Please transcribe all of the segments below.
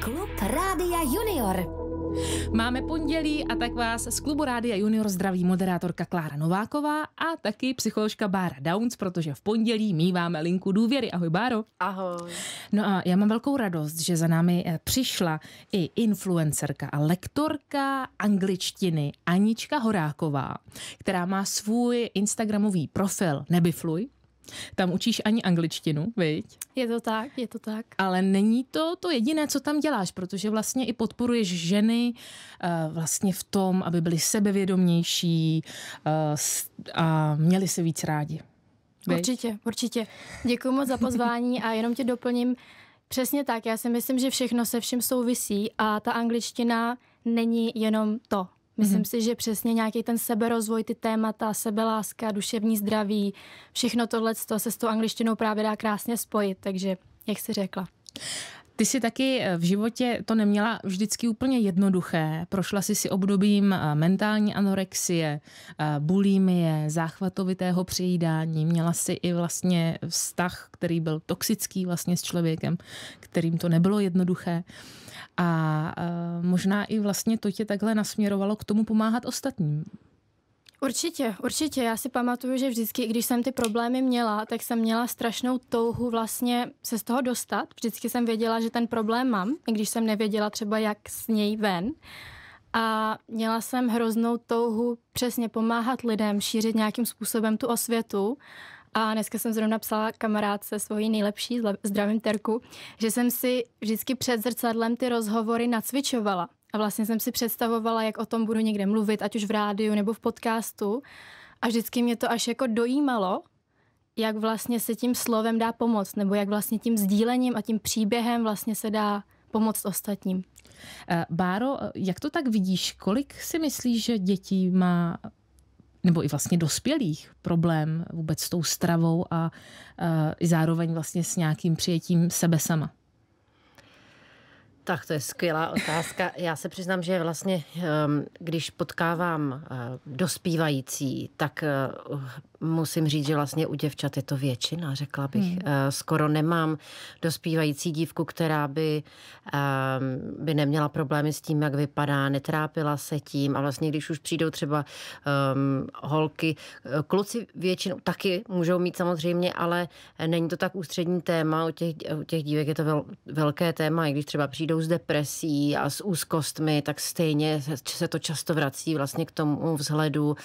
Klub Rádia Junior. Máme pondělí a tak vás z klubu Rádia Junior zdraví moderátorka Klára Nováková a taky psycholožka Bára Downs, protože v pondělí míváme linku důvěry. Ahoj Báro. Ahoj. No a já mám velkou radost, že za námi eh, přišla i influencerka a lektorka angličtiny Anička Horáková, která má svůj Instagramový profil Nebifluj, tam učíš ani angličtinu, viď? Je to tak, je to tak. Ale není to to jediné, co tam děláš, protože vlastně i podporuješ ženy uh, vlastně v tom, aby byly sebevědomější uh, a měli se víc rádi. Viď? Určitě, určitě. Děkuji moc za pozvání a jenom tě doplním, Přesně tak, já si myslím, že všechno se vším souvisí a ta angličtina není jenom to. Myslím mm-hmm. si, že přesně nějaký ten seberozvoj, ty témata, sebeláska, duševní zdraví, všechno tohle se s tou angličtinou právě dá krásně spojit, takže jak jsi řekla. Ty jsi taky eh, v životě to neměla vždycky úplně jednoduché. Prošla jsi si obdobím eh, mentální anorexie, eh, bulimie, záchvatovitého přejídání. Měla jsi i vlastně vztah, který byl toxický vlastně s člověkem, kterým to nebylo jednoduché. A e, možná i vlastně to tě takhle nasměrovalo k tomu pomáhat ostatním. Určitě, určitě. Já si pamatuju, že vždycky, když jsem ty problémy měla, tak jsem měla strašnou touhu vlastně se z toho dostat. Vždycky jsem věděla, že ten problém mám, i když jsem nevěděla třeba, jak s něj ven. A měla jsem hroznou touhu přesně pomáhat lidem, šířit nějakým způsobem tu osvětu. A dneska jsem zrovna psala kamarádce svoji nejlepší, zdravím Terku, že jsem si vždycky před zrcadlem ty rozhovory nacvičovala. A vlastně jsem si představovala, jak o tom budu někde mluvit, ať už v rádiu nebo v podcastu. A vždycky mě to až jako dojímalo, jak vlastně se tím slovem dá pomoct, nebo jak vlastně tím sdílením a tím příběhem vlastně se dá pomoct ostatním. Eh, Báro, eh, jak to tak vidíš? Kolik si myslíš, že dětí má nebo i vlastně dospělých problém vůbec s tou stravou a i zároveň vlastně s nějakým přijetím sebe sama? Tak to je skvělá otázka. Já se přiznám, že vlastně, ehm, když potkávám eh, dospívající, tak eh, musím říct, že vlastně u děvčat je to většina, řekla bych. Hmm. Eh, skoro nemám dospívající dívku, která by, ehm, by neměla problémy s tím, jak vypadá, netrápila se tím a vlastně když už přijdou třeba um, holky, eh, kluci většinou taky můžou mít samozřejmě, ale není to tak ústřední téma, u těch, u těch dívek je to vel, velké téma, i když třeba přijdou s depresí a s úzkostmi, tak stejně se to často vrací vlastně k tomu vzhledu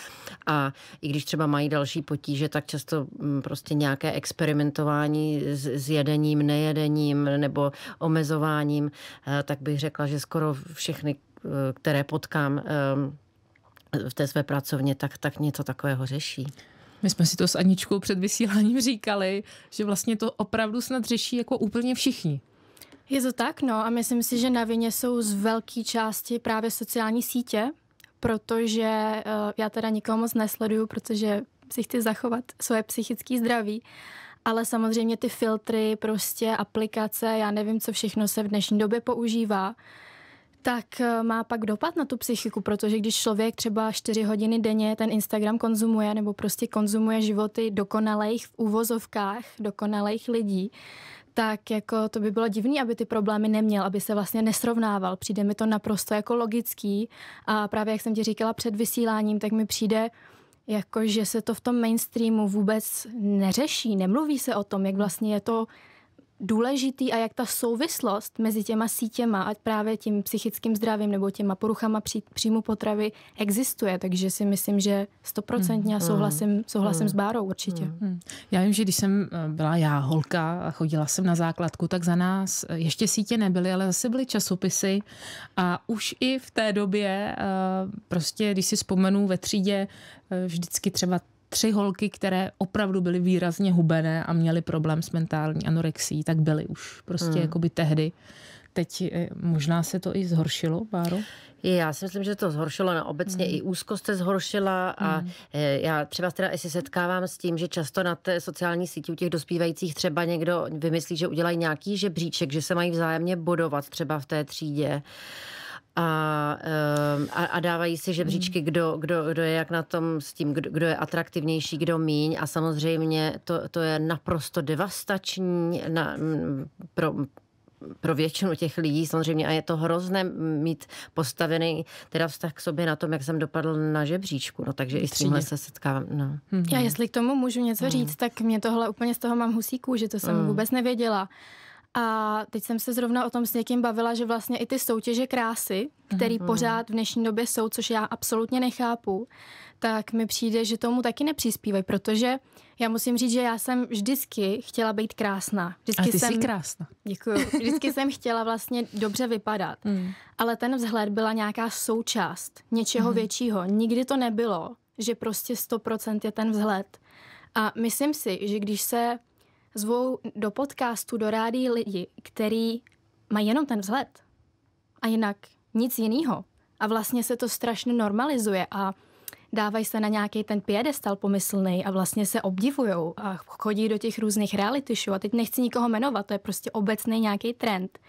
a i když třeba mají další potíže, tak často mm, prostě nějaké experimentování s, s jedením, nejedením nebo omezováním, eh, tak bych řekla, že skoro všechny, eh, které potkám eh, v té své pracovně, tak, tak něco takového řeší. My jsme si to s Aničkou před vysíláním říkali, že vlastně to opravdu snad řeší jako úplně všichni. Je to tak, no a myslím si, že na vině jsou z velké části právě sociální sítě, protože uh, já teda nikoho moc nesleduju, protože si chci zachovat svoje psychické zdraví, ale samozřejmě ty filtry, prostě aplikace, já nevím, co všechno se v dnešní době používá, tak eh, má pak dopad na tu psychiku, protože když člověk třeba 4 hodiny denně ten Instagram konzumuje nebo prostě konzumuje životy dokonalých v úvozovkách, dokonalých lidí, tak jako to by bylo divný, aby ty problémy neměl, aby se vlastně nesrovnával. Přijde mi to naprosto jako logický a právě jak jsem ti říkala před vysíláním, tak mi přijde Jakože se to v tom mainstreamu vůbec neřeší, nemluví se o tom, jak vlastně je to důležitý a jak ta souvislost mezi těma sítěma, a právě tím psychickým zdravím nebo těma poruchama pří, příjmu potravy existuje. Takže si myslím, že stoprocentně hmm. souhlasím, mm. souhlasím hmm. s mm. Bárou určitě. Hmm. Já vím, že když jsem eh, byla já holka a chodila jsem na základku, tak za nás eh, ještě sítě nebyly, ale zase byly časopisy a už i v té době eh, prostě, když si vzpomenu ve třídě vždycky třeba tři holky, které opravdu byly výrazně hubené a měly problém s mentální anorexí, tak byly už prostě hmm. jakoby tehdy. Teď eh, možná se to i zhoršilo, Báro? Já si myslím, že to zhoršilo na no, obecně, mm. i úzkost se zhoršila a mm. já třeba teda i se setkávám s tím, že často na té sociální síti u těch dospívajících třeba někdo vymyslí, že udělají nějaký žebříček, že se mají vzájemně bodovat třeba v té třídě a, ehm, a, a dávají si žebříčky, kdo, kdo, kdo je jak na tom s tím, kdo, kdo je atraktivnější, kdo míň a samozřejmě to, to je naprosto devastační na, mm, pro, pro většinu těch lidí samozřejmě a je to hrozné mít postavený teda vztah k sobě na tom, jak jsem dopadl na žebříčku, no takže i s tímhle se setkávám. No. Já mhm. jestli k tomu můžu něco mm. říct, tak mě tohle úplně z toho mám husíků, že to jsem mm. vůbec nevěděla. A teď jsem se zrovna o tom s někým bavila, že vlastně i ty soutěže krásy, které mm-hmm. pořád v dnešní době jsou, což já absolutně nechápu, tak mi přijde, že tomu taky nepřispívají, protože já musím říct, že já jsem vždycky chtěla být krásná. Vždycky A ty jsem, jsi krásná. Děkuji. Vždycky jsem chtěla vlastně dobře vypadat. Mm. Ale ten vzhled byla nějaká součást něčeho mm. většího. Nikdy to nebylo, že prostě 100% je ten vzhled. A myslím si, že když se zvou do podcastu, do rádí lidi, který mají jenom ten vzhled a jinak nic jiného. A vlastně se to strašně normalizuje a dávají se na nějaký ten piedestal pomyslný a vlastně se obdivujou a chodí do těch různých reality show. A teď nechci nikoho jmenovat, to je prostě obecný nějaký trend.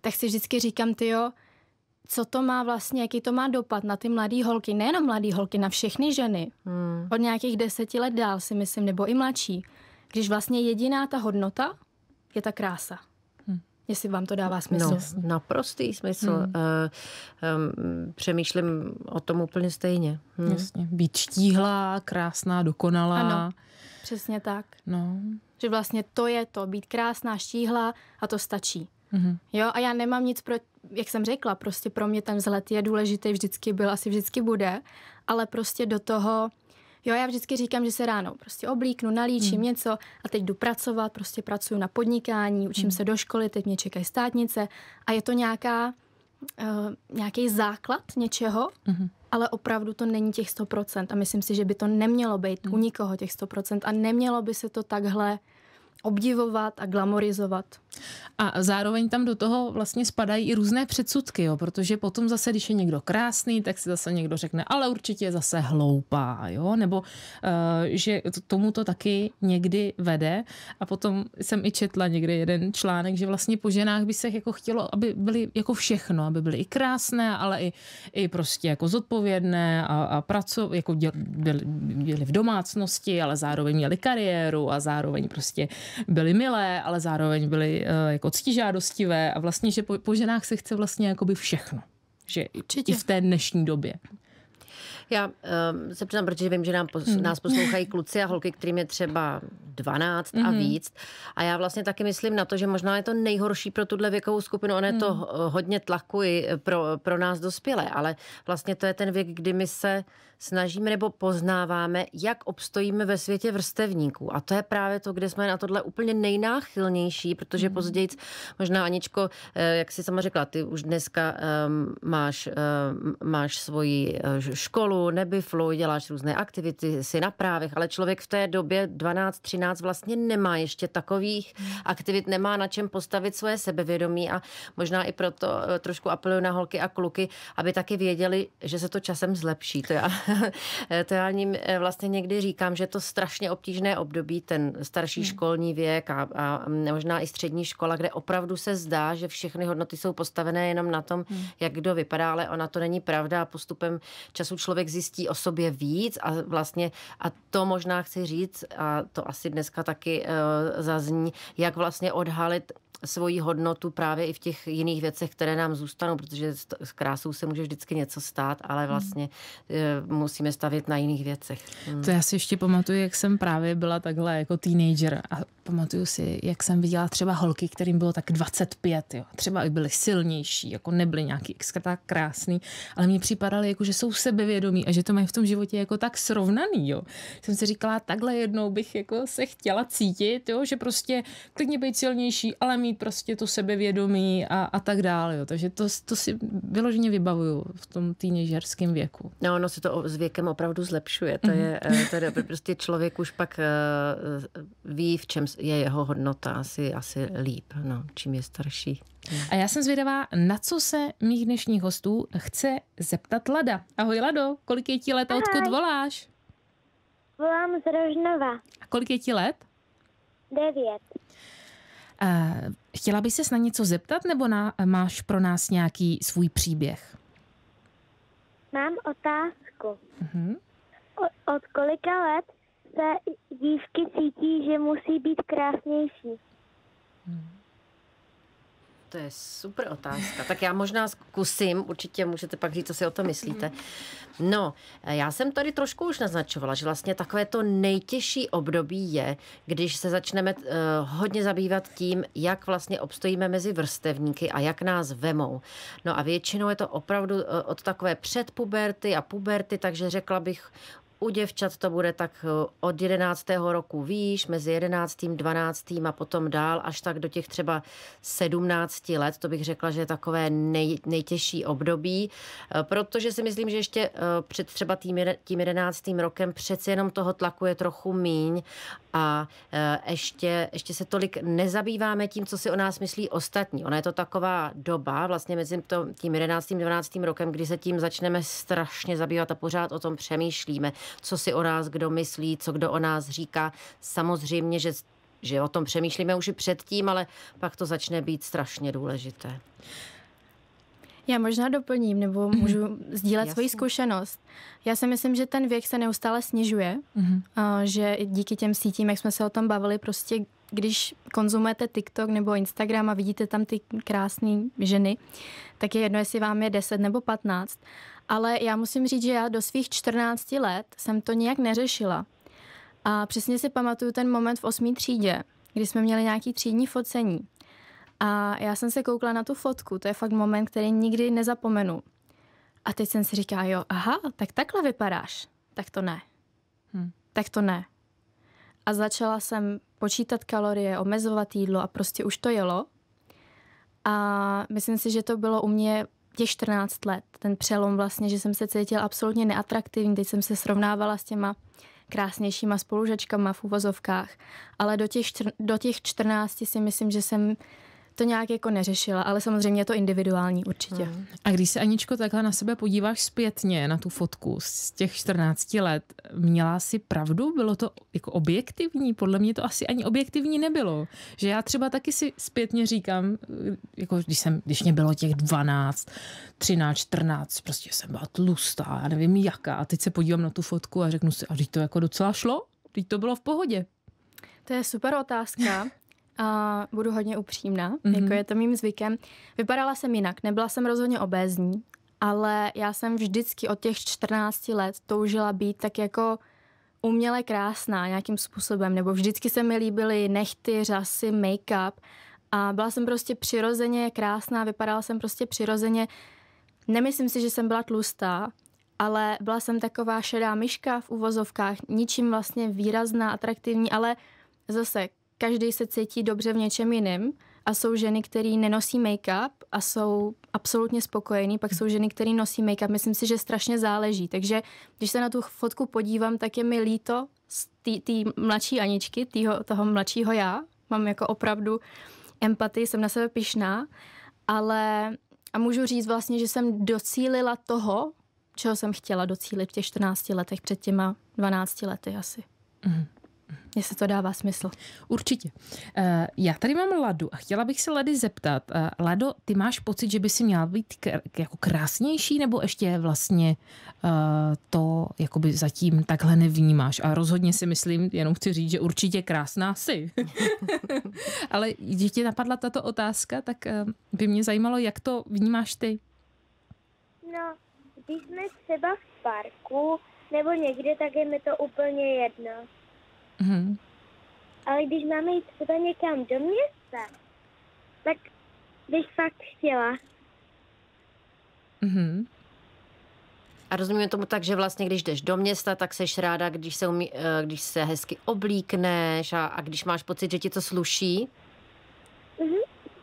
Tak si vždycky říkám, ty jo, co to má vlastně, jaký to má dopad na ty mladé holky, nejenom mladé holky, na všechny ženy. Hmm. Od nějakých deseti let dál si myslím, nebo i mladší. Když vlastně jediná ta hodnota je ta krása. Hmm. Jestli vám to dává no, smysl. No, naprostý smysl. Hmm. Uh, um, přemýšlím o tom úplně stejně. Hmm. Jasně. Být štíhlá, krásná, dokonalá. Ano, přesně tak. No. Že vlastně to je to, být krásná, štíhlá a to stačí. hmm Jo, a já nemám nic pro, jak jsem řekla, prostě pro mě ten vzhled je důležitý, vždycky byl, asi vždycky bude, ale prostě do toho Jo, já vždycky říkám, že se ráno prostě oblíknu, nalíčím hmm. něco a teď jdu pracovat, prostě pracuju na podnikání, učím hmm. se do školy, teď mě čekají státnice a je to nějaká, uh, nějaký základ něčeho, hmm. ale opravdu to není těch 100% a myslím si, že by to nemělo být hmm. u nikoho těch 100% a nemělo by se to takhle obdivovat a glamorizovat. A zároveň tam do toho vlastně spadají i různé předsudky, jo, protože potom zase, když je někdo krásný, tak si zase někdo řekne, ale určitě je zase hloupá, jo, nebo uh, že tomu to taky někdy vede. A potom jsem i četla někde jeden článek, že vlastně po ženách by se jako chtělo, aby byly jako všechno, aby byly i krásné, ale i, i prostě jako zodpovědné a, a praco, jako děl, byly, byly v domácnosti, ale zároveň měly kariéru a zároveň prostě byli milé, ale zároveň byli Eh, jako ctižádostivé a vlastně, že po, po ženách se chce vlastně jakoby všechno. Že Určitě. i v té dnešní době. Já um, se přiznám, protože vím, že nám pos, mm. nás poslouchají kluci a holky, kterým je třeba 12 mm. a mhm. víc. A já vlastně taky myslím na to, že možná je to nejhorší pro tuhle věkovou skupinu. Ono je mm. to hmm. hodně tlakuji e, pro, pro nás dospělé, ale vlastně to je ten věk, kdy my se snažíme nebo poznáváme, jak obstojíme ve světě vrstevníků. A to je právě to, kde jsme na tohle úplně nejnáchylnější, protože mm. později, možná Aničko, e, jak si sama řekla, ty už dneska um, máš, um, máš svoji e, školu, biflu, nebiflu, děláš různé aktivity, si na právech, ale člověk v té době 12-13 vlastně nemá ještě takových hmm. aktivit, nemá na čem postavit svoje sebevědomí a možná i proto eh, trošku apeluju na holky a kluky, aby taky věděli, že se to časem zlepší. To já, eh, to já ním eh, vlastně někdy říkám, že to strašně obtížné období, ten starší hmm. školní věk a, a možná i střední škola, kde opravdu se zdá, že všechny hodnoty jsou postavené jenom na tom, hmm. jak kdo vypadá, ale ona to není pravda a postupem času člověk člověk zjistí o sobě víc a vlastně, a to možná chci říct, a to asi dneska taky uh, zazní, jak vlastně odhalit svoji hodnotu právě i v těch jiných věcech, které nám zůstanou, protože s krásou se může vždycky něco stát, ale hmm. vlastně hmm. musíme stavět na jiných věcech. Hmm. To já si ještě pamatuju, jak jsem právě byla takhle jako teenager a pamatuju si, jak jsem viděla třeba holky, kterým bylo tak 25, jo. třeba i byly silnější, jako nebyly nějaký extra krásný, ale mně připadaly, jako, že jsou sebevědomí a že to mají v tom životě jako tak srovnaný. Jo. Jsem si říkala, takhle jednou bych jako se chtěla cítit, jo, že prostě klidně být silnější, ale mít prostě to sebevědomí a, a tak dále. Jo. Takže to, to si vyloženě vybavuju v tom týněžerském věku. No, ono se to s věkem opravdu zlepšuje. To mhm. je, eh, to je prostě člověk už pak eh, eh, ví, v čem je jeho hodnota asi, asi líp, no, čím je starší. A já jsem zvědavá, na co se mých dnešních hostů chce zeptat Lada. Ahoj Lado, kolik je ti let a odkud voláš? Volám z Rožnova. A kolik je ti let? Devět. Eh, chtěla by se na něco zeptat, nebo na, máš pro nás nějaký svůj příběh? Mám otázku. Uh-huh. od kolika let se dívky cítí, že musí být krásnější? Uh-huh to je super otázka. Tak já možná zkusím, určitě můžete pak říct, co si o to myslíte. No, já jsem tady trošku už naznačovala, že vlastně takové to nejtěžší období je, když se začneme uh, hodně zabývat tím, jak vlastně obstojíme mezi vrstevníky a jak nás vemou. No a většinou je to opravdu uh, od takové předpuberty a puberty, takže řekla bych u děvčat to bude tak eh, od 11. roku výš, mezi 11. 12. a potom dál až tak do těch třeba 17 let. To bych řekla, že je takové nej, nejtěžší období, eh, protože si myslím, že ještě eh, před třeba tím, tím 11. rokem přece jenom toho tlaku je trochu míň a ještě, ještě se tolik nezabýváme tím, co si o nás myslí ostatní. Ona je to taková doba, vlastně mezi tím 11. 12. rokem, kdy se tím začneme strašně zabývat a pořád o tom přemýšlíme co si o nás kdo myslí, co kdo o nás říká. Samozřejmě, že že o tom přemýšlíme už i předtím, ale pak to začne být strašně důležité. Já možná doplním, nebo mhm. můžu sdílet svoji zkušenost. Já si myslím, že ten věk se neustále snižuje, mm-hmm. a že díky těm sítím, jak jsme se o tom bavili, prostě když konzumujete TikTok nebo Instagram a vidíte tam ty krásné ženy, tak je jedno, jestli vám je 10 nebo 15, ale já musím říct, že já do svých 14 let jsem to nějak neřešila. A přesně si pamatuju ten moment v 8. třídě, kdy jsme měli nějaký třídní focení. A já jsem se koukla na tu fotku, to je fakt moment, který nikdy nezapomenu. A teď jsem si říká, jo, aha, tak takhle vypadáš. Tak to ne. Hmm. Tak to ne. A začala jsem počítat kalorie, omezovat jídlo a prostě už to jelo. A myslím si, že to bylo u mě těch 14 let, ten přelom vlastně, že jsem se cítila absolutně neatraktivní, teď jsem se srovnávala s těma krásnějšíma spolužačkama v uvozovkách, ale do těch, do těch 14 si myslím, že jsem to nějak jako neřešila, ale samozřejmě je to individuální určitě. Hmm. A když se Aničko takhle na sebe podíváš zpětně na tu fotku z těch 14 let, měla si pravdu? Bylo to jako objektivní? Podle mě to asi ani objektivní nebylo. Že já třeba taky si zpětně říkám, jako když, jsem, když mě bylo těch 12, 13, 14, prostě jsem byla tlustá, já nevím jaká. A teď se podívám na tu fotku a řeknu si, a teď to jako docela šlo? Teď to bylo v pohodě. To je super otázka. A budu hodně upřímná, mm-hmm. jako mhm. je to mým zvykem. Vypadala jsem jinak, nebyla jsem rozhodně obézní, ale já jsem vždycky od těch 14 let toužila být tak jako uměle krásná nějakým způsobem, nebo vždycky se mi líbily nechty, řasy, make-up a byla jsem prostě přirozeně krásná, vypadala jsem prostě přirozeně. Nemyslím si, že jsem byla tlustá, ale byla jsem taková šedá myška v uvozovkách, ničím vlastně výrazná, atraktivní, ale zase každý se cítí dobře v něčem jiném a jsou ženy, které nenosí make-up a jsou absolutně spokojený, pak jsou ženy, které nosí make-up. Myslím si, že strašně záleží. Takže když se na tu fotku podívám, tak je mi líto z té mladší Aničky, týho, toho mladšího já. Mám jako opravdu empatii, jsem na sebe pišná, ale a můžu říct vlastně, že jsem docílila toho, čeho jsem chtěla docílit v těch 14 letech před těma 12 lety asi. Mm. Jestli to dává smysl. Určitě. Eh, já tady mám Ladu a chtěla bych se Lady zeptat. Eh, Lado, ty máš pocit, že by si měla být jako krásnější nebo ještě vlastně eh, to jakoby zatím takhle nevnímáš? A rozhodně si myslím, jenom chci říct, že určitě krásná jsi. Ale když ti napadla tato otázka, tak by mě zajímalo, jak to vnímáš ty? No, když jsme třeba v parku nebo někde, tak je mi to úplně jedno. Mm-hmm. Ale když máme jít třeba někam do města, tak bych fakt chtěla. Mm-hmm. A rozumím tomu tak, že vlastně když jdeš do města, tak seš ráda, když se, umí, eh, když se hezky oblíkneš a, a když máš pocit, že ti to sluší?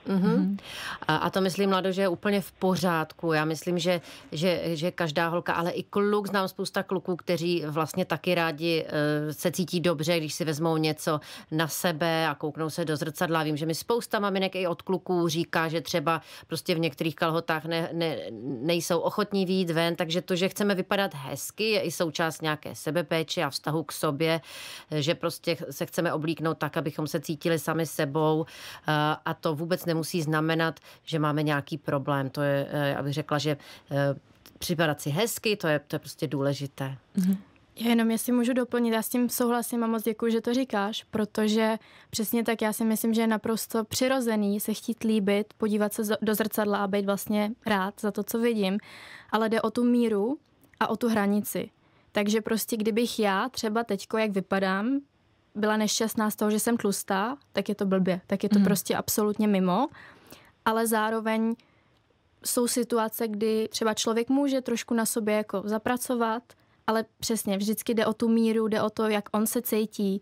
Mm-hmm. A to myslím, Lado, že je úplně v pořádku. Já myslím, že, že, že každá holka, ale i kluk, znám spousta kluků, kteří vlastně taky rádi eh, se cítí dobře, když si vezmou něco na sebe a kouknou se do zrcadla. Vím, že mi spousta maminek i od kluků říká, že třeba prostě v některých kalhotách ne, ne, nejsou ochotní výjít ven, takže to, že chceme vypadat hezky, je i součást nějaké sebepéče a vztahu k sobě, že prostě se chceme oblíknout tak, abychom se cítili sami sebou eh, a to vůbec ne nemusí znamenat, že máme nějaký problém. To je, eh, já bych řekla, že eh, připadat si hezky, to je, to je prostě důležité. Mm-hmm. Já jenom jestli můžu doplnit, já s tím souhlasím a moc děkuji, že to říkáš, protože přesně tak já si myslím, že je naprosto přirozený se chtít líbit, podívat se do zrcadla a být vlastně rád za to, co vidím, ale jde o tu míru a o tu hranici. Takže prostě kdybych já třeba teďko, jak vypadám, byla nešťastná z toho, že jsem tlustá, tak je to blbě, tak je to mm. prostě absolutně mimo. Ale zároveň jsou situace, kdy třeba člověk může trošku na sobě jako zapracovat, ale přesně vždycky jde o tu míru, jde o to, jak on se cítí,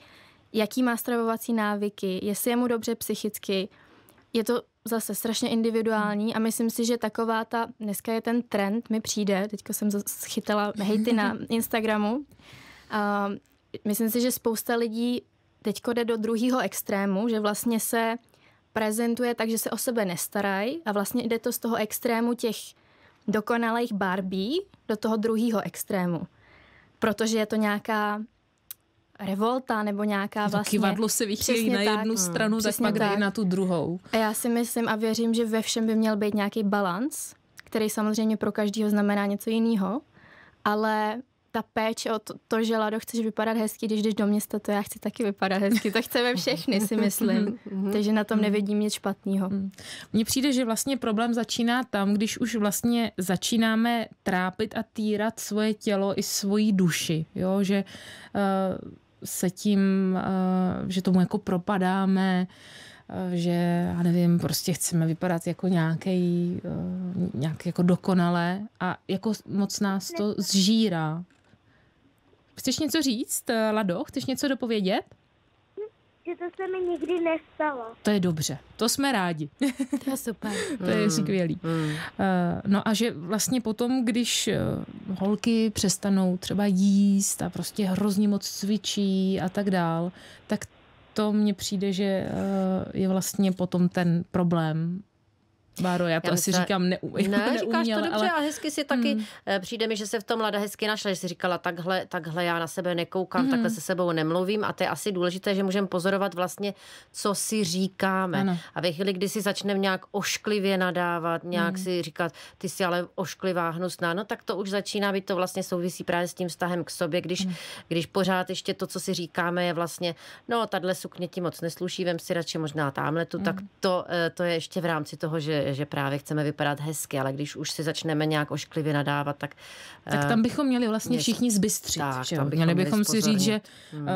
jaký má stravovací návyky, jestli je mu dobře psychicky. Je to zase strašně individuální a myslím si, že taková ta, dneska je ten trend, mi přijde, teďka jsem chytala hejty na Instagramu, uh, myslím si, že spousta lidí teď jde do druhého extrému, že vlastně se prezentuje tak, že se o sebe nestarají a vlastně jde to z toho extrému těch dokonalých Barbie do toho druhého extrému. Protože je to nějaká revolta nebo nějaká vlastně... To kivadlo se vychýlí na jednu tak, hmm, stranu, tak pak tak. na tu druhou. A já si myslím a věřím, že ve všem by měl být nějaký balans, který samozřejmě pro každého znamená něco jiného, ale ta péče o to, to, že Lado, chceš vypadat hezky, když jdeš do města, to já chci taky vypadat hezky. To chceme všechny, si myslím. Mhm. Takže na tom mhm. nevidím nic špatného. Mhm. Mně přijde, že vlastně problém začíná tam, když už vlastně začínáme trápit a týrat svoje tělo i svoji duši. Jo? Že uh, se tím, uh, že tomu jako propadáme, eh, že, já nevím, prostě chceme vypadat jako nějaký, nějak jako dokonale a jako moc nás to zžírá. Chceš něco říct, eh, Lado? Chceš něco dopovědět? Že to se mi nikdy nestalo. To je dobře, to jsme rádi. To je super. to je hmm, skvělý. Mm. No a že vlastně potom, když eh, holky přestanou třeba jíst a prostě hrozně moc cvičí a tak dál, tak to mně přijde, že je vlastně potom ten problém Báro, já to já asi se... říkám ne, ne, neuměle, říkáš to dobře ale... a hezky si taky, hmm. Eh, přijde mi, že se v tom Lada hezky našla, že si říkala, takhle, takhle já na sebe nekoukám, hmm. takhle se sebou nemluvím a to je asi důležité, že můžeme pozorovat vlastně, co si říkáme. Ano. A ve chvíli, kdy si začneme nějak ošklivě nadávat, nějak hmm. si říkat, ty jsi ale ošklivá, hnusná, no tak to už začíná být, to vlastně souvisí právě s tím vztahem k sobě, když, hmm. když pořád ještě to, co si říkáme, je vlastně, no, tahle sukně ti moc nesluší, vem si radši možná tamhle tu, hmm. tak to, eh, to je ještě v rámci toho, že že právě chceme vypadat hezky, ale když už si začneme nějak ošklivě nadávat, tak... Tak eh, tam bychom měli vlastně všichni zbystřit. Tak, že? Tam bychom měli bychom si říct, že hmm. uh,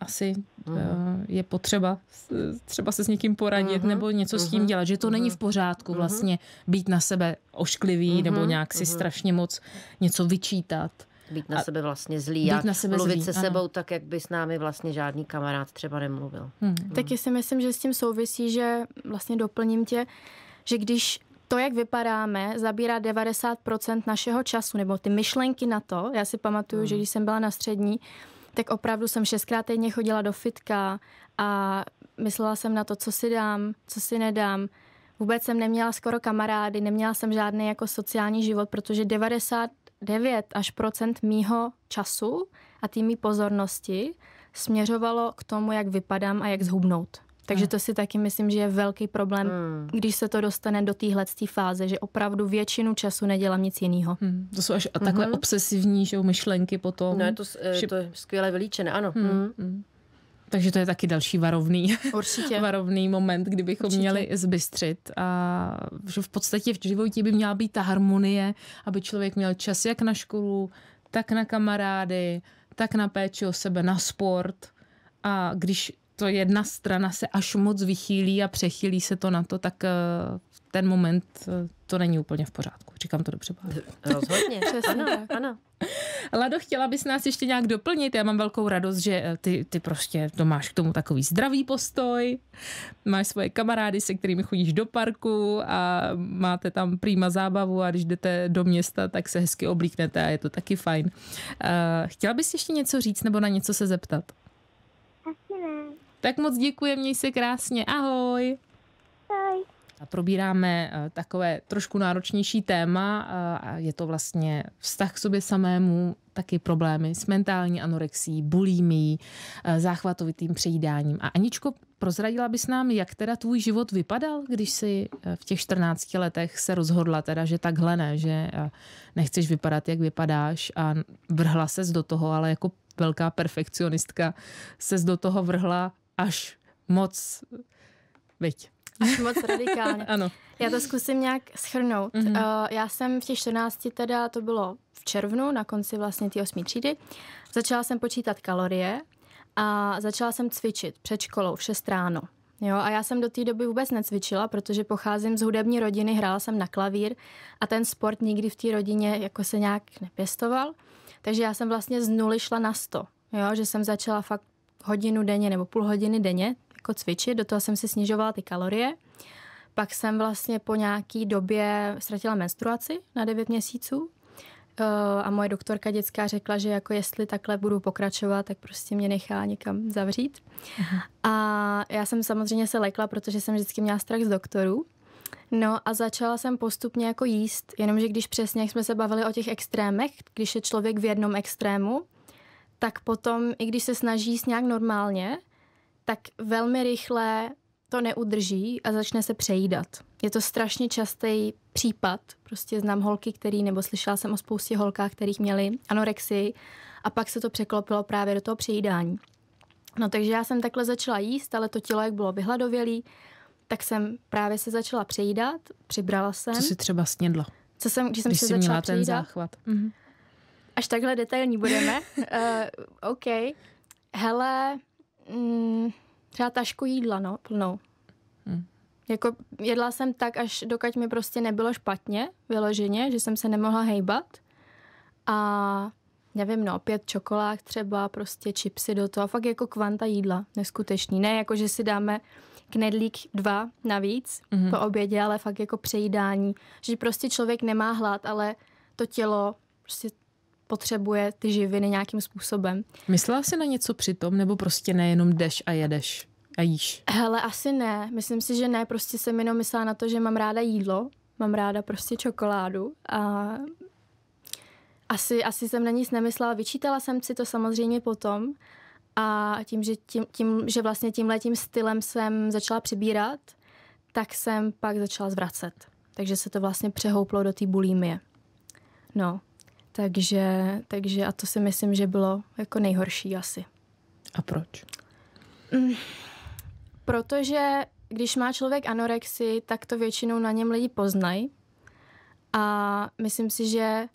asi eh, hmm. uh, je potřeba třeba se s někým poradit hmm. nebo něco hmm. s tím hmm. dělat, že to hmm. není v pořádku hmm. vlastně být na sebe ošklivý hmm. nebo hmm. nějak si hmm. strašně moc něco vyčítat. Být na a sebe vlastně zlý a na sebe mluvit zlý, se ano. sebou tak, jak by s námi vlastně žádný kamarád třeba nemluvil. Hmm. Hmm. Taky si myslím, že s tím souvisí, že vlastně doplním tě, uh, že když to, jak vypadáme, zabírá 90% našeho času, nebo ty myšlenky na to. Já si pamatuju, hmm. že když jsem byla na střední, tak opravdu jsem šestkrát týdně chodila do fitka a myslela jsem na to, co si dám, co si nedám. Vůbec jsem neměla skoro kamarády, neměla jsem žádný jako sociální život, protože 99 až procent mýho času a tými mý pozornosti směřovalo k tomu, jak vypadám a jak zhubnout. Takže to si taky myslím, že je velký problém, hmm. když se to dostane do téhle fáze, že opravdu většinu času nedělám nic jiného. Hmm. To jsou až a takhle mhm. obsesivní že, myšlenky potom. No je to, e, že... to je skvěle vylíčené, ano. Hmm. Hmm. hmm. Takže to je taky další varovný, Určitě. varovný moment, kdybychom Určitě. měli zbystřit. A že v podstatě v životě by měla být ta harmonie, aby člověk měl čas jak na školu, tak na kamarády, tak na péči o sebe, na sport. A když to jedna strana se až moc vychýlí a přechýlí se to na to, tak eh, v ten moment eh, to není úplně v pořádku. Říkám to dobře. Rozhodně, ano, ano. Lado, chtěla bys nás ještě nějak doplnit? Já mám velkou radost, že eh, ty, ty prostě to máš k tomu takový zdravý postoj, máš svoje kamarády, se kterými chodíš do parku a máte tam prýma zábavu a když jdete do města, tak se hezky oblíknete a je to taky fajn. Chtěla bys ještě něco říct nebo na něco se zeptat? Tak moc děkuji, měj se krásně, ahoj. Ahoj. A probíráme eh, takové trošku náročnější téma eh, a je to vlastně vztah k sobě samému, taky problémy s mentální anorexí, bulímí, eh, záchvatovitým přejídáním. A Aničko, prozradila bys nám, jak teda tvůj život vypadal, když si v těch 14 letech se rozhodla teda, že takhle ne, že nechceš vypadat, jak vypadáš a vrhla ses do toho, ale jako velká perfekcionistka ses do toho vrhla až moc, veď. Až moc radikálně. ano. Já to zkusím nějak schrnout. Mm-hmm. Uh, eh, já jsem v těch 14 teda, to bylo v červnu, na konci vlastně té 8. třídy, začala jsem počítat kalorie a začala jsem cvičit před školou v 6 ráno. Jo, a já jsem do té doby vůbec necvičila, protože pocházím z hudební rodiny, hrála jsem na klavír a ten sport nikdy v té rodině jako se nějak nepěstoval. Takže já jsem vlastně z nuly šla na sto. Jo, že jsem začala fakt hodinu denně nebo půl hodiny denně jako cvičit, do toho jsem si snižovala ty kalorie. Pak jsem vlastně po nějaký době ztratila menstruaci na 9 měsíců eh, a moje doktorka dětská řekla, že jako jestli takhle budu pokračovat, tak prostě mě nechá někam zavřít. Mhm. A já jsem samozřejmě se lekla, protože jsem vždycky měla strach z doktorů. No a začala jsem postupně jako jíst, jenomže když přesně, jak jsme se bavili o těch extrémech, když je člověk v jednom extrému, tak potom, i když se snaží jíst nějak normálně, tak velmi rychle to neudrží a začne se přejídat. Je to strašně častý případ. Prostě znám holky, který, nebo slyšela jsem o spoustě holkách, kterých měli anorexii a pak se to překlopilo právě do toho přejídání. No takže já jsem takhle začala jíst, ale to tělo, jak bylo vyhladovělý, tak jsem právě se začala přejídat, přibrala jsem. Co si třeba snědla? Co jsem, když, když jsem se začala měla přejídat, ten záchvat. Mhm. Až takhle detailní budeme. uh, OK. Hele, mm, třeba tašku jídla, no, plnou. Hmm. Jako jedla jsem tak, až dokud mi prostě nebylo špatně, vyloženě, že jsem se nemohla hejbat. A nevím, no, pět čokolád třeba, prostě čipsy do toho, fakt jako kvanta jídla, neskutečný. Ne jako, že si dáme knedlík dva navíc mm-hmm. po obědě, ale fakt jako přejídání, že prostě člověk nemá hlad, ale to tělo prostě potřebuje ty živiny nějakým způsobem. Myslela jsi na něco přitom, nebo prostě nejenom jdeš a jedeš a jíš? Hele, asi ne. Myslím si, že ne. Prostě jsem jenom myslela na to, že mám ráda jídlo, mám ráda prostě čokoládu a asi, asi jsem na nic nemyslela. Vyčítala jsem si to samozřejmě potom a tím, že, tím, tím, že vlastně tímhle tím stylem jsem začala přibírat, tak jsem pak začala zvracet. Takže se to vlastně přehouplo do té bulímie. No, takže, takže a to si myslím, že bylo jako nejhorší asi. A proč? Mm, protože když má člověk anorexii, tak to většinou na něm lidi poznají. A myslím si, že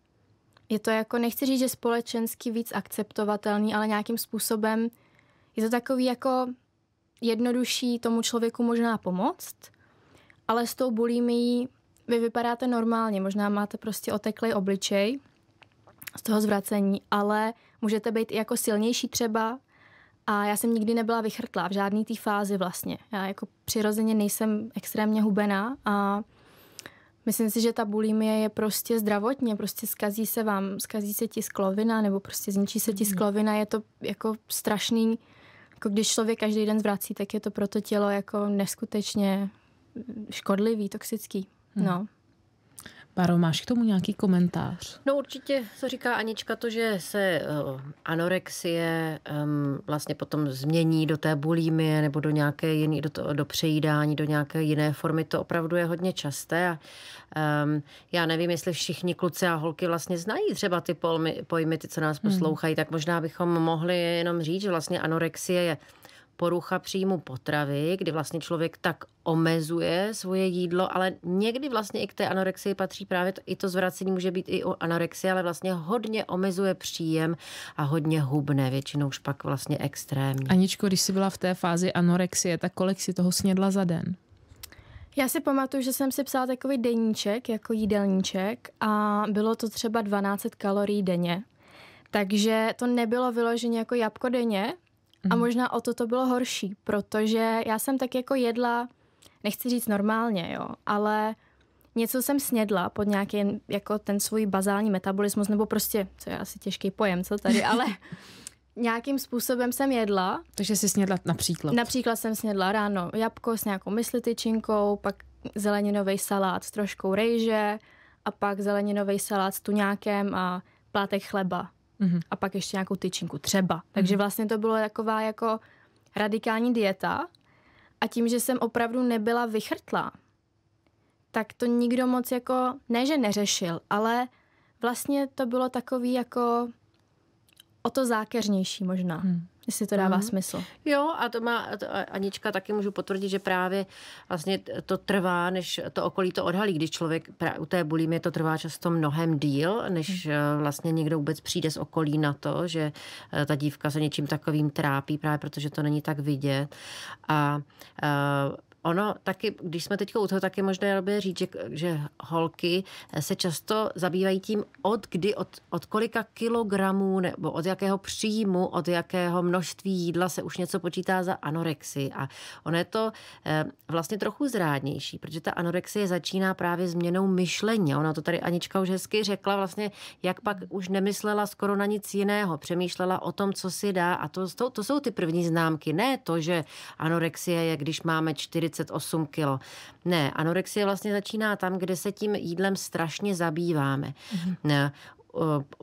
je to jako, nechci říct, že společensky víc akceptovatelný, ale nějakým způsobem je to takový jako jednodušší tomu člověku možná pomoct, ale s tou bulimií vy vypadáte normálně, možná máte prostě oteklý obličej, z toho zvracení, ale můžete být i jako silnější třeba. A já jsem nikdy nebyla vychrtlá v žádné té fázi vlastně. Já jako přirozeně nejsem extrémně hubená a myslím si, že ta bulimie je prostě zdravotně, prostě skazí se vám, skazí se ti sklovina nebo prostě zničí se ti mhm. sklovina, je to jako strašný, jako když člověk každý den zvrací, tak je to pro to tělo jako neskutečně škodlivý, toxický. Mhm. No. Hmm. Páro, máš k tomu nějaký komentář? No určitě, co říká Anička, to, že se eh, anorexie um, vlastně potom změní do té bulimie nebo do nějaké jiné do, do přejídání, do nějaké jiné formy, to opravdu je hodně časté. A, um, já nevím, jestli všichni kluci a holky vlastně znají třeba ty pojmy, pojmy ty, co nás hmm. poslouchají, hmm. tak možná bychom mohli jenom říct, že vlastně anorexie je porucha příjmu potravy, kdy vlastně člověk tak omezuje svoje jídlo, ale někdy vlastně i k té anorexii patří právě to, i to zvracení může být i o anorexii, ale vlastně hodně omezuje příjem a hodně hubne, většinou už pak vlastně extrémně. Aničko, když jsi byla v té fázi anorexie, tak kolik si toho snědla za den? Já si pamatuju, že jsem si psala takový deníček, jako jídelníček a bylo to třeba 12 kalorií denně. Takže to nebylo vyloženě jako jabko denně, a mhm. možná o to to bylo horší, protože já jsem tak jako jedla, nechci říct normálně, jo, ale něco jsem snědla pod nějaký jako ten svůj bazální metabolismus, nebo prostě, co je asi těžký pojem, co tady, ale nějakým způsobem jsem jedla. Takže jsi snědla například? Například jsem snědla ráno jabko s nějakou myslityčinkou, pak zeleninový salát s troškou rejže a pak zeleninový salát s tuňákem a plátek chleba mm-hmm. a pak ještě nějakou tyčinku třeba. Mm-hmm. Takže mhm. vlastně to bylo taková jako radikální dieta a tím, že jsem opravdu nebyla vychrtla, tak to nikdo moc jako, ne že neřešil, ale vlastně to bylo takový jako o to zákeřnější možná. Hmm. Jestli to dává mm. smysl. Jo, a to má to Anička taky můžu potvrdit, že právě vlastně to trvá, než to okolí to odhalí, když člověk u té bulimie to trvá často mnohem díl, než mm. vlastně někdo vůbec přijde z okolí na to, že eh, ta dívka se něčím takovým trápí, právě protože to není tak vidět. A, a eh, ono taky, když jsme teď u toho, tak je možné době říct, že, že holky se často zabývají tím, od kdy, od, od kolika kilogramů nebo od jakého příjmu, od jakého množství jídla se už něco počítá za anorexi. A ono je to e, vlastně trochu zrádnější, protože ta anorexie začíná právě změnou myšlení. Ona to tady Anička už hezky řekla vlastně, jak pak už nemyslela skoro na nic jiného, přemýšlela o tom, co si dá a to, to, to jsou ty první známky. Ne to, že anorexie je, když máme čtyři. 48 kilo. Ne, anorexie vlastně začíná tam, kde se tím jídlem strašně zabýváme. Mm-hmm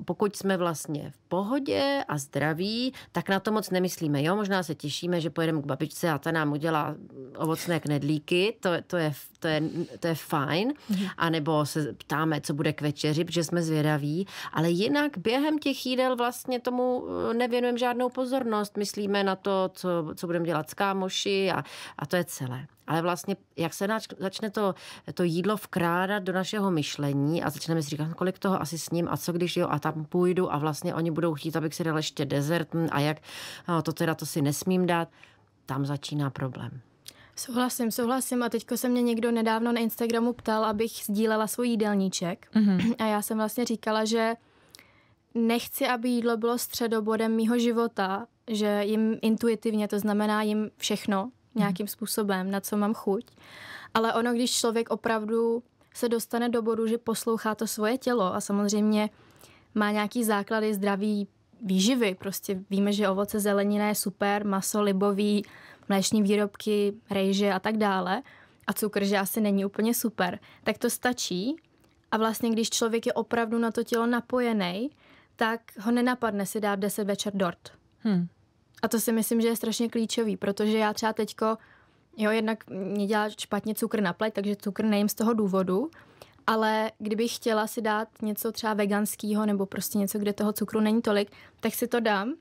pokud jsme vlastně v pohodě a zdraví, tak na to moc nemyslíme. Jo, možná se těšíme, že pojedeme k babičce a ta nám udělá ovocné knedlíky, to, to, je, to, je, to je fajn. Mhm. A nebo se ptáme, co bude k večeři, protože jsme zvědaví. Ale jinak během těch jídel vlastně tomu e, nevěnujeme žádnou pozornost. Myslíme na to, co, co budeme dělat s kámoši a, a to je celé ale vlastně, jak se nač, začne to, to jídlo vkrádat do našeho myšlení a začneme si říkat, kolik toho asi s ním a co když jo a tam půjdu a vlastně oni budou chtít, abych si dal ještě dezert hm, a jak no, to teda to si nesmím dát, tam začíná problém. Souhlasím, souhlasím. A teďko se mě někdo nedávno na Instagramu ptal, abych sdílela svůj jídelníček. Mm-hmm. A já jsem vlastně říkala, že nechci, aby jídlo bylo středobodem mýho života, že jim intuitivně, to znamená jim všechno, nějakým způsobem, na co mám chuť. Ale ono, když člověk opravdu se dostane do bodu, že poslouchá to svoje tělo a samozřejmě má nějaký základy zdraví výživy. Prostě víme, že ovoce, zelenina je super, maso, libový, mléční výrobky, rejže a tak dále. A cukr, že asi není úplně super. Tak to stačí. A vlastně, když člověk je opravdu na to tělo napojený, tak ho nenapadne si dát 10 večer dort. Hmm. A to si myslím, že je strašně klíčový, protože já třeba teďko, jo, jednak mě dělá špatně cukr na pleť, takže cukr nejím z toho důvodu, ale kdybych chtěla si dát něco třeba veganského nebo prostě něco, kde toho cukru není tolik, tak si to dám,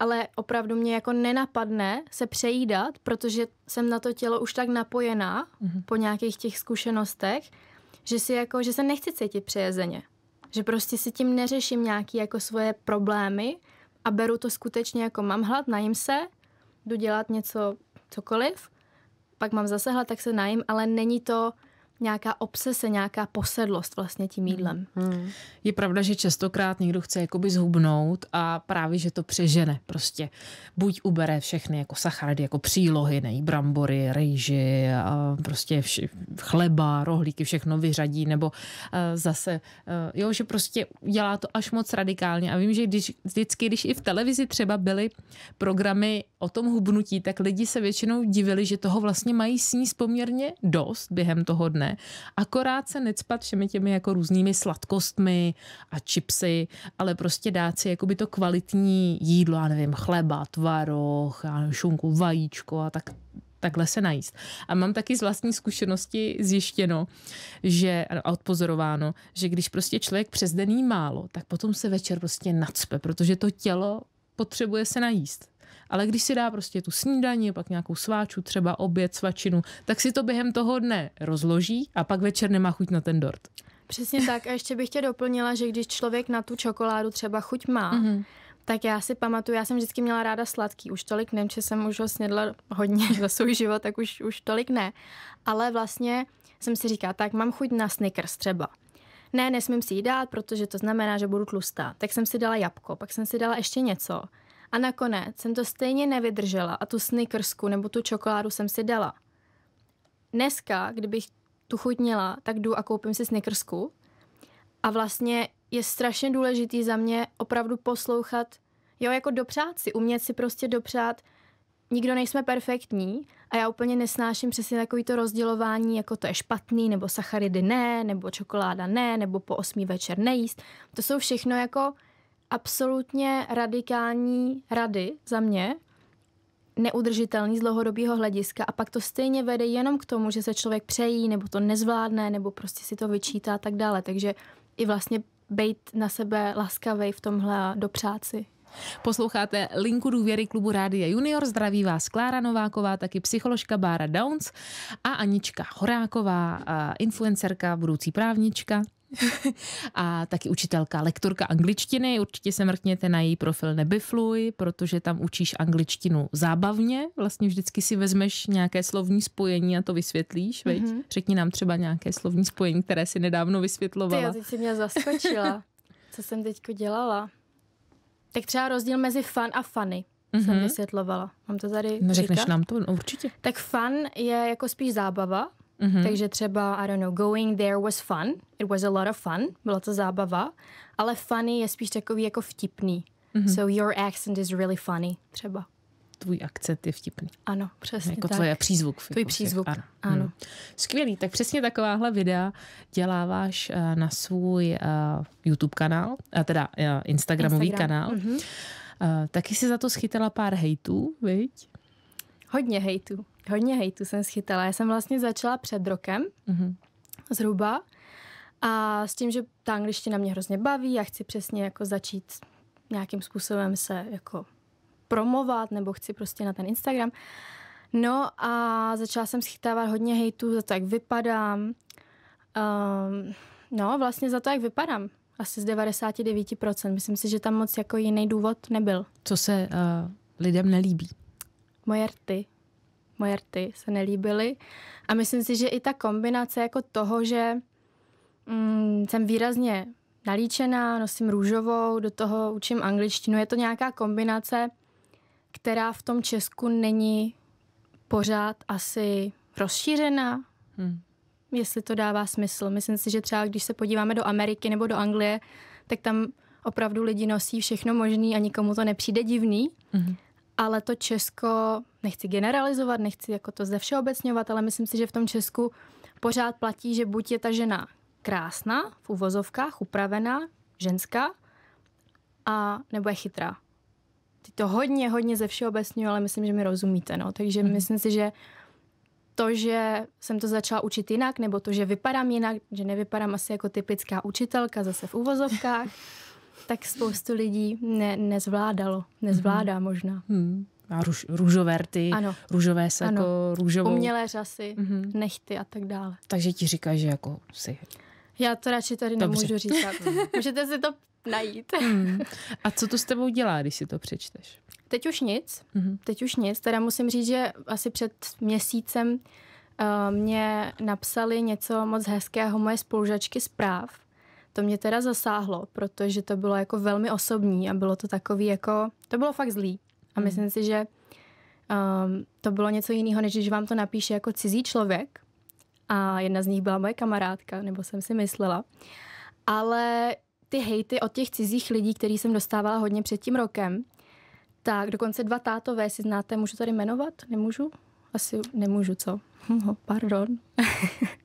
ale opravdu mě jako nenapadne se přejídat, protože jsem na to tělo už tak napojená mm-hmm. po nějakých těch zkušenostech, že si jako, že se nechci cítit přejezeně. Že prostě si tím neřeším nějaké jako svoje problémy, a beru to skutečně jako mám hlad, najím se, jdu dělat něco, cokoliv, pak mám zase hlad, tak se najím, ale není to, nějaká obsese, nějaká posedlost vlastně tím hmm. jídlem. Hmm. Je pravda, že častokrát někdo chce jakoby zhubnout a právě, že to přežene prostě. Buď ubere všechny jako sacharidy, jako přílohy, nej, brambory, rejži, a prostě vši, chleba, rohlíky, všechno vyřadí, nebo uh, zase, uh, jo, že prostě dělá to až moc radikálně. A vím, že když, vždycky, když i v televizi třeba byly programy o tom hubnutí, tak lidi se většinou divili, že toho vlastně mají sníst poměrně dost během toho dne, akorát se necpat všemi těmi jako různými sladkostmi a chipsy, ale prostě dát si jakoby to kvalitní jídlo, já nevím, chleba, tvaroh, šunku, vajíčko a tak takhle se najíst. A mám taky z vlastní zkušenosti zjištěno, že, a odpozorováno, že když prostě člověk přes den jí málo, tak potom se večer prostě nacpe, protože to tělo potřebuje se najíst. Ale když si dá prostě tu snídaní, pak nějakou sváču, třeba oběd, svačinu, tak si to během toho dne rozloží a pak večer nemá chuť na ten dort. Přesně tak. A ještě bych tě doplnila, že když člověk na tu čokoládu třeba chuť má, mm-hmm. Tak já si pamatuju, já jsem vždycky měla ráda sladký, už tolik nevím, že jsem už ho snědla hodně za svůj život, tak už, už tolik ne. Ale vlastně jsem si říkala, tak mám chuť na Snickers třeba. Ne, nesmím si jí dát, protože to znamená, že budu tlustá. Tak jsem si dala jabko, pak jsem si dala ještě něco. A nakonec jsem to stejně nevydržela a tu snickersku nebo tu čokoládu jsem si dala. Dneska, kdybych tu chuť měla, tak jdu a koupím si snickersku. A vlastně je strašně důležitý za mě opravdu poslouchat, jo, jako dopřát si, umět si prostě dopřát, nikdo nejsme perfektní a já úplně nesnáším přesně takový to rozdělování, jako to je špatný, nebo sacharidy ne, nebo čokoláda ne, nebo po osmý večer nejíst. To jsou všechno jako absolutně radikální rady za mě, neudržitelný z dlouhodobého hlediska a pak to stejně vede jenom k tomu, že se člověk přejí, nebo to nezvládne, nebo prostě si to vyčítá a tak dále. Takže i vlastně být na sebe laskavý v tomhle a dopřát si. Posloucháte linku důvěry klubu Rádia Junior. Zdraví vás Klára Nováková, taky psycholožka Bára Downs a Anička Horáková, influencerka, budoucí právnička. a taky učitelka, lektorka angličtiny. Určitě se mrkněte na její profil Nebifluj, protože tam učíš angličtinu zábavně. Vlastně vždycky si vezmeš nějaké slovní spojení a to vysvětlíš. Mm-hmm. Veď? Mhm. Řekni nám třeba nějaké slovní spojení, které si nedávno vysvětlovala. Ty, já teď si mě zaskočila. Co jsem teďko dělala? Tak třeba rozdíl mezi fan a funny mm-hmm. jsem mhm. vysvětlovala. Mám to tady. No, řekneš říkat? nám to, no, určitě. Tak fan je jako spíš zábava, Mm-hmm. Takže třeba, I don't know, going there was fun. It was a lot of fun. Byla to zábava. Ale funny je spíš takový jako vtipný. Mm-hmm. So your accent is really funny, třeba. Tvůj akcent je vtipný. Ano, přesně Jako tak. tvoje přízvuk. Tvůj přízvuk, ano. ano. Hmm. Skvělý, tak přesně takováhle videa děláváš eh, na svůj eh, YouTube kanál, a eh, teda Instagramový Instagram. kanál. Mm-hmm. taky jsi za to schytala pár hejtů, viď? Hodně hejtů hodně hejtu jsem schytala. Já jsem vlastně začala před rokem mm-hmm. zhruba a s tím, že ta angličtina mě hrozně baví a chci přesně jako začít nějakým způsobem se jako promovat nebo chci prostě na ten Instagram. No a začala jsem schytávat hodně hejtu za to, jak vypadám. Um, no vlastně za to, jak vypadám. Asi z 99%. Myslím si, že tam moc jako jiný důvod nebyl. Co se uh, lidem nelíbí? Moje rty moje rty se nelíbily. A myslím si, že i ta kombinace jako toho, že mm, jsem výrazně nalíčená, nosím růžovou, do toho učím angličtinu, je to nějaká kombinace, která v tom Česku není pořád asi rozšířena, Hmm. Jestli to dává smysl. Myslím si, že třeba když se podíváme do Ameriky nebo do Anglie, tak tam opravdu lidi nosí všechno možný a nikomu to nepřijde divný. hmm ale to Česko, nechci generalizovat, nechci jako to zevšeobecňovat, ale myslím si, že v tom Česku pořád platí, že buď je ta žena krásná, v uvozovkách, upravená, ženská, a nebo je chytrá. Ty to hodně, hodně ze všeobecňuji, ale myslím, že mi rozumíte. No. Takže mm. myslím si, že to, že jsem to začala učit jinak, nebo to, že vypadám jinak, že nevypadám asi jako typická učitelka, zase v uvozovkách, tak spoustu lidí ne, nezvládalo. Nezvládá hmm. možná. Hmm. A růž, růžové rty, ano. růžové se ano. jako růžovou... Umělé řasy, mm-hmm. nechty a tak dále. Takže ti říkáš, že jako si... Já to radši tady Dobře. nemůžu říkat. Mhm. Můžete si to najít. Mm. A co to s tebou dělá, když si to přečteš? Teď už nic. Mm-hmm. Teď už nic. Teda musím říct, že asi před měsícem uh, mě napsali něco moc hezkého moje spolužačky zpráv to mě teda zasáhlo, protože to bylo jako velmi osobní a bylo to takový jako, to bylo fakt zlý. A hmm. myslím si, že um, to bylo něco jiného, než když vám to napíše jako cizí člověk. A jedna z nich byla moje kamarádka, nebo jsem si myslela. Ale ty hejty od těch cizích lidí, který jsem dostávala hodně před tím rokem, tak dokonce dva tátové, si znáte, můžu tady jmenovat? Nemůžu? Asi nemůžu, co? Hm, pardon.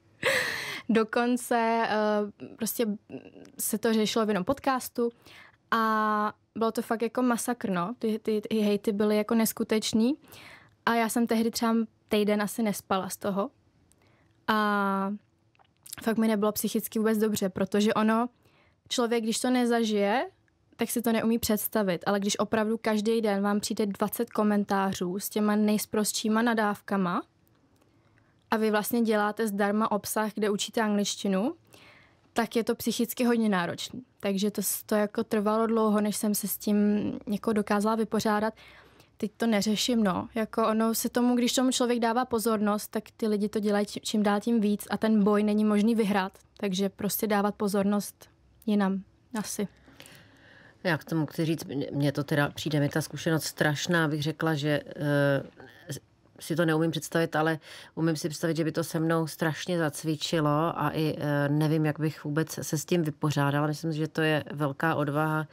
Dokonce eh, prostě se to řešilo v jenom podcastu a bylo to fakt jako masakr, no. Ty, ty, ty hejty byly jako neskutečný a já jsem tehdy třeba týden asi nespala z toho a fakt mi nebylo psychicky vůbec dobře, protože ono, člověk, když to nezažije, tak si to neumí představit, ale když opravdu každý den vám přijde 20 komentářů s těma nejsprostšíma nadávkama, a vy vlastně děláte zdarma obsah, kde učíte angličtinu, tak je to psychicky hodně náročné. Takže to, to jako trvalo dlouho, než jsem se s tím jako dokázala vypořádat. Teď to neřeším, no. Jako ono se tomu, když tomu člověk dává pozornost, tak ty lidi to dělají čím, dál tím víc a ten boj není možný vyhrát. Takže prostě dávat pozornost jinam. Asi. Já k tomu chci říct, mně to teda přijde mi ta zkušenost strašná, bych řekla, že eh, si to neumím představit, ale umím si představit, že by to se mnou strašně zacvičilo a i eh, nevím, jak bych vůbec se s tím vypořádala. Myslím, že to je velká odvaha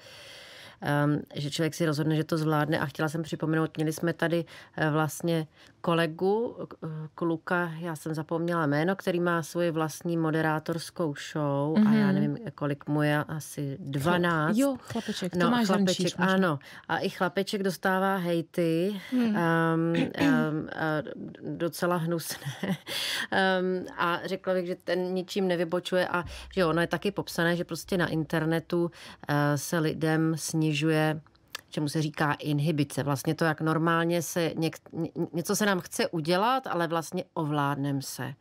ehm, že člověk si rozhodne, že to zvládne. A chtěla jsem připomenout, měli jsme tady eh, vlastně kolegu, eh, kluka, já jsem zapomněla jméno, který má svoji vlastní moderátorskou show mm-hmm. a já mhm. nevím, kolik mu je, asi 12. Chlap, jo, chlapeček, no, Tomáš chlapeček, Zemčíč, Ano, a i chlapeček dostává hejty, mm. um, um, docela hnusné. Um, a řekla bych, že ten ničím nevybočuje a že ono je taky popsané, že prostě na internetu uh, se lidem snižuje čemu se říká inhibice. Vlastně to, jak normálně se něk, něco se nám chce udělat, ale vlastně ovládnem se.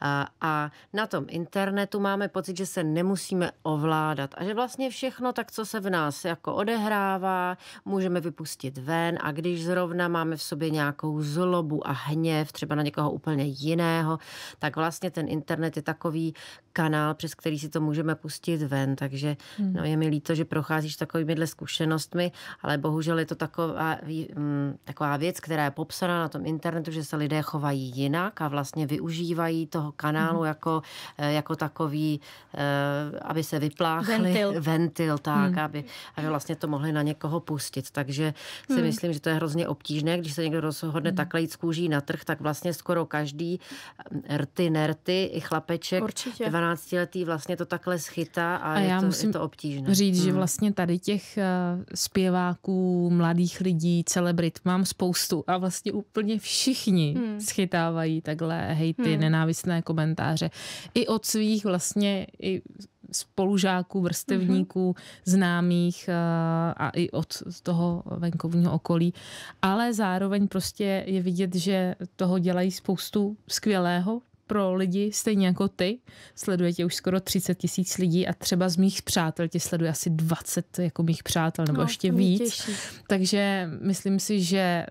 A, a na tom internetu máme pocit, že se nemusíme ovládat a že vlastně všechno, tak co se v nás jako odehrává, můžeme vypustit ven a když zrovna máme v sobě nějakou zlobu a hněv, třeba na někoho úplně jiného, tak vlastně ten internet je takový kanál, přes který si to můžeme pustit ven. Takže hmm. no, je mi líto, že procházíš takovými zkušenostmi, ale ale bohužel je to taková, mm, taková věc, která je popsaná na tom internetu, že se lidé chovají jinak a vlastně využívají toho kanálu mm jako, eh, jako takový, eh, aby se vypláchli. Ventil. Ventil, tak, mm. aby, aby vlastně to mohli na někoho pustit. Takže si mm. myslím, že to je hrozně obtížné, když se někdo rozhodne mm. takhle jít z kůží na trh, tak vlastně skoro každý eh, rty, nerty, i chlapeček, Určitě. 12-letý vlastně to takhle schytá a, a je, já to, musím je to obtížné. říct, mm. že hmm. vlastně tady těch zpěváků politiků, mladých lidí, celebrit, mám spoustu a vlastně úplně všichni hmm. schytávají takhle hejty, hmm. nenávistné komentáře. I od svých vlastně i spolužáků, vrstevníků, mm-hmm. známých a, eh, a i od toho venkovního okolí. Ale zároveň prostě je vidět, že toho dělají spoustu skvělého, pro lidi stejně jako ty. Sleduje tě už skoro 30 tisíc lidí a třeba z mých přátel tě sleduje asi 20 jako mých přátel nebo no, ještě víc. Těší. Takže myslím si, že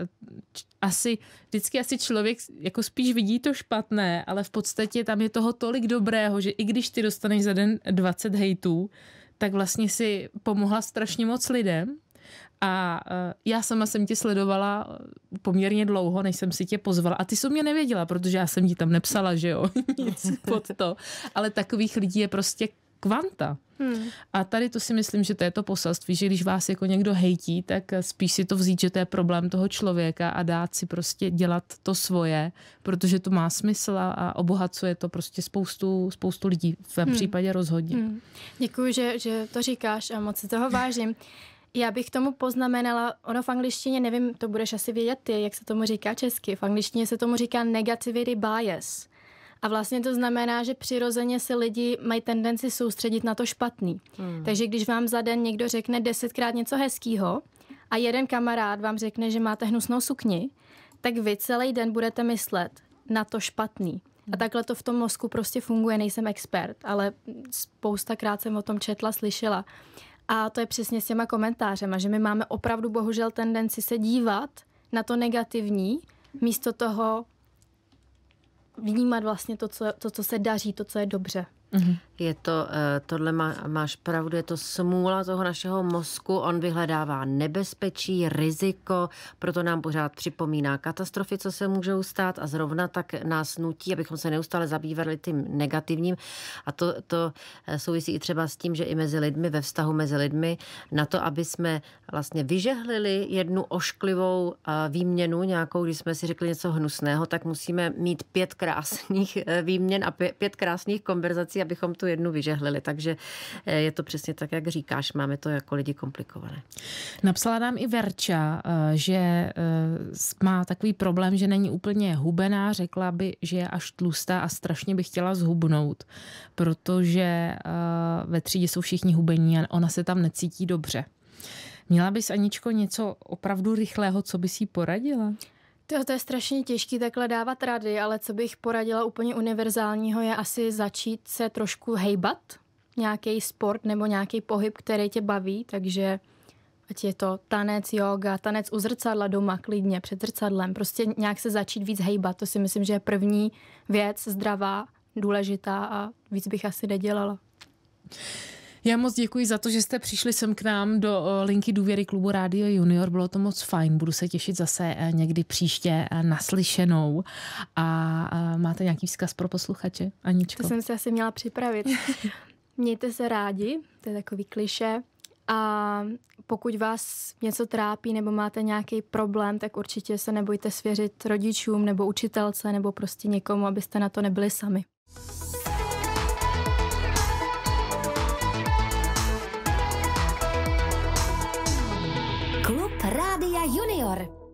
asi, vždycky asi člověk jako spíš vidí to špatné, ale v podstatě tam je toho tolik dobrého, že i když ty dostaneš za den 20 hejtů, tak vlastně si pomohla strašně moc lidem a e, já sama jsem tě sledovala poměrně dlouho, než jsem si tě pozvala. A ty jsi mě nevěděla, protože já jsem ti tam nepsala, že jo, nic pod to. Ale takových lidí je prostě kvanta. Hmm. A tady to si myslím, že to je to poselství, že když vás jako někdo hejtí, tak spíš si to vzít, že to je problém toho člověka a dát si prostě dělat to svoje, protože to má smysl a obohacuje to prostě spoustu, spoustu lidí, v hmm. případě rozhodně. Hmm. Děkuji, že, že to říkáš a moc si toho vážím. Já bych tomu poznamenala, ono v angličtině, nevím, to budeš asi vědět ty, jak se tomu říká česky, v angličtině se tomu říká negativity bias. A vlastně to znamená, že přirozeně si lidi mají tendenci soustředit na to špatný. Hmm. Takže když vám za den někdo řekne desetkrát něco hezkého a jeden kamarád vám řekne, že máte hnusnou sukni, tak vy celý den budete myslet na to špatný. A hmm. takhle to v tom mozku prostě funguje, nejsem expert, ale spoustakrát jsem o tom četla, slyšela. A to je přesně s těma komentářema, že my máme opravdu bohužel tendenci se dívat na to negativní, místo toho vnímat vlastně to, co, to, co se daří, to, co je dobře. Mm-hmm. Je to, eh, tohle má, máš pravdu, je to smůla toho našeho mozku, on vyhledává nebezpečí, riziko, proto nám pořád připomíná katastrofy, co se můžou stát a zrovna tak nás nutí, abychom se neustále zabývali tím negativním a to, to eh, souvisí i třeba s tím, že i mezi lidmi, ve vztahu mezi lidmi, na to, aby jsme vlastně vyžehlili jednu ošklivou eh, výměnu nějakou, když jsme si řekli něco hnusného, tak musíme mít pět krásných výměn a pět krásných konverzací, abychom to tu jednu vyžehlili. Takže eh, je to přesně tak, jak říkáš, máme to jako lidi komplikované. Napsala nám i Verča, eh, že eh, má takový problém, že není úplně hubená, řekla by, že je až tlustá a strašně by chtěla zhubnout, protože ve třídě jsou všichni hubení a ona se tam necítí dobře. Měla bys, Aničko, něco opravdu rychlého, co bys jí poradila? To, to je strašně těžký takhle dávat rady, ale co bych poradila úplně univerzálního je asi začít se trošku hejbat, nějaký sport nebo nějaký pohyb, který tě baví, takže ať je to tanec, yoga, tanec u zrcadla doma, klidně, před zrcadlem, prostě nějak se začít víc hejbat, to si myslím, že je první věc zdravá, důležitá a víc bych asi nedělala. Já moc děkuji za to, že jste přišli sem k nám do eh, linky důvěry klubu Rádio Junior. Bylo to moc fajn. Budu se těšit zase eh, někdy příště eh, naslyšenou. A máte nějaký vzkaz pro posluchače? Aničko? To jsem se asi měla připravit. Mějte se rádi, to je takový kliše. A pokud vás něco trápí nebo máte nějaký problém, tak určitě se nebojte svěřit rodičům nebo učitelce nebo prostě někomu, abyste na to nebyli sami. ¡Gracias!